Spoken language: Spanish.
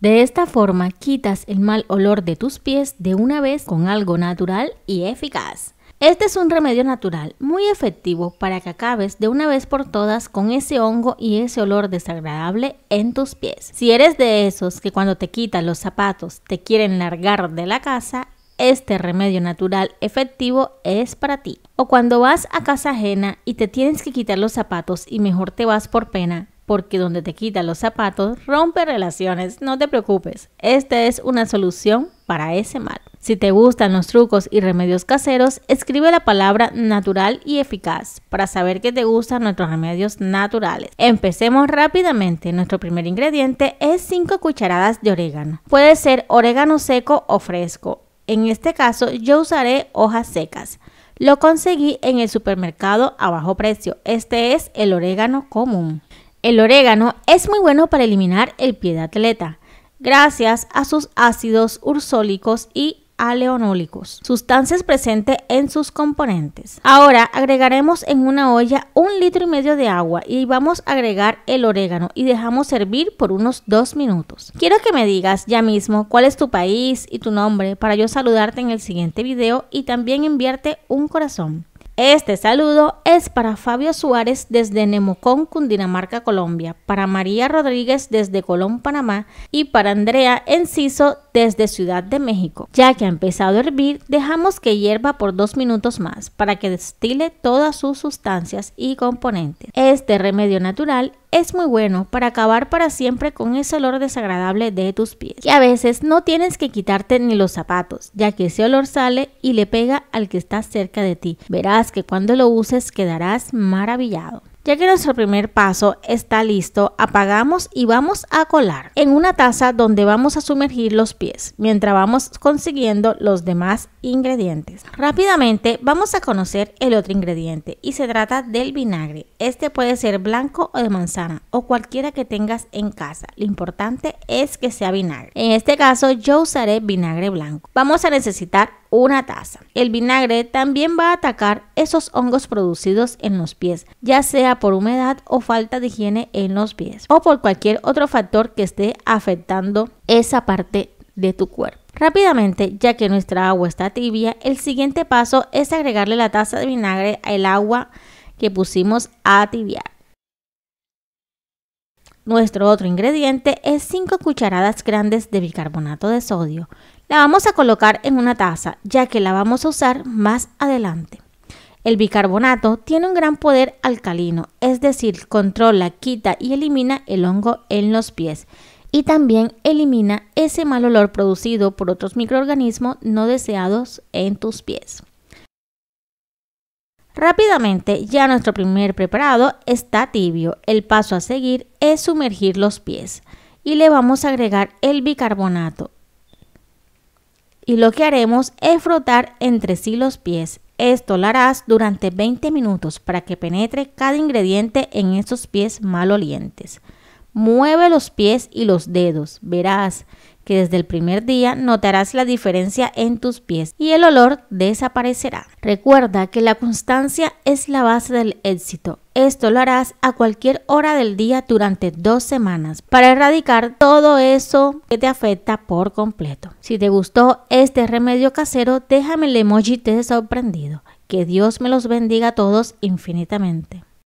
De esta forma quitas el mal olor de tus pies de una vez con algo natural y eficaz. Este es un remedio natural muy efectivo para que acabes de una vez por todas con ese hongo y ese olor desagradable en tus pies. Si eres de esos que cuando te quitan los zapatos te quieren largar de la casa, este remedio natural efectivo es para ti. O cuando vas a casa ajena y te tienes que quitar los zapatos y mejor te vas por pena, porque donde te quitan los zapatos rompe relaciones, no te preocupes, esta es una solución para ese mal. Si te gustan los trucos y remedios caseros, escribe la palabra natural y eficaz para saber que te gustan nuestros remedios naturales. Empecemos rápidamente. Nuestro primer ingrediente es 5 cucharadas de orégano. Puede ser orégano seco o fresco. En este caso yo usaré hojas secas. Lo conseguí en el supermercado a bajo precio. Este es el orégano común. El orégano es muy bueno para eliminar el pie de atleta, gracias a sus ácidos ursólicos y aleonólicos, sustancias presentes en sus componentes. Ahora agregaremos en una olla un litro y medio de agua y vamos a agregar el orégano y dejamos servir por unos dos minutos. Quiero que me digas ya mismo cuál es tu país y tu nombre para yo saludarte en el siguiente video y también enviarte un corazón. Este saludo es para Fabio Suárez desde Nemocón, Cundinamarca, Colombia, para María Rodríguez desde Colón, Panamá y para Andrea Enciso desde Ciudad de México. Ya que ha empezado a hervir, dejamos que hierva por dos minutos más para que destile todas sus sustancias y componentes. Este remedio natural es muy bueno para acabar para siempre con ese olor desagradable de tus pies. Y a veces no tienes que quitarte ni los zapatos, ya que ese olor sale y le pega al que está cerca de ti. Verás que cuando lo uses quedarás maravillado. Ya que nuestro primer paso está listo, apagamos y vamos a colar en una taza donde vamos a sumergir los pies mientras vamos consiguiendo los demás ingredientes. Rápidamente vamos a conocer el otro ingrediente y se trata del vinagre. Este puede ser blanco o de manzana o cualquiera que tengas en casa. Lo importante es que sea vinagre. En este caso yo usaré vinagre blanco. Vamos a necesitar una taza. El vinagre también va a atacar esos hongos producidos en los pies, ya sea por humedad o falta de higiene en los pies o por cualquier otro factor que esté afectando esa parte de tu cuerpo. Rápidamente, ya que nuestra agua está tibia, el siguiente paso es agregarle la taza de vinagre al agua que pusimos a tibiar. Nuestro otro ingrediente es 5 cucharadas grandes de bicarbonato de sodio. La vamos a colocar en una taza ya que la vamos a usar más adelante. El bicarbonato tiene un gran poder alcalino, es decir, controla, quita y elimina el hongo en los pies y también elimina ese mal olor producido por otros microorganismos no deseados en tus pies. Rápidamente, ya nuestro primer preparado está tibio. El paso a seguir es sumergir los pies y le vamos a agregar el bicarbonato. Y lo que haremos es frotar entre sí los pies. Esto lo harás durante 20 minutos para que penetre cada ingrediente en estos pies malolientes. Mueve los pies y los dedos. Verás que desde el primer día notarás la diferencia en tus pies y el olor desaparecerá. Recuerda que la constancia es la base del éxito. Esto lo harás a cualquier hora del día durante dos semanas para erradicar todo eso que te afecta por completo. Si te gustó este remedio casero, déjame el emoji de sorprendido. Que Dios me los bendiga a todos infinitamente.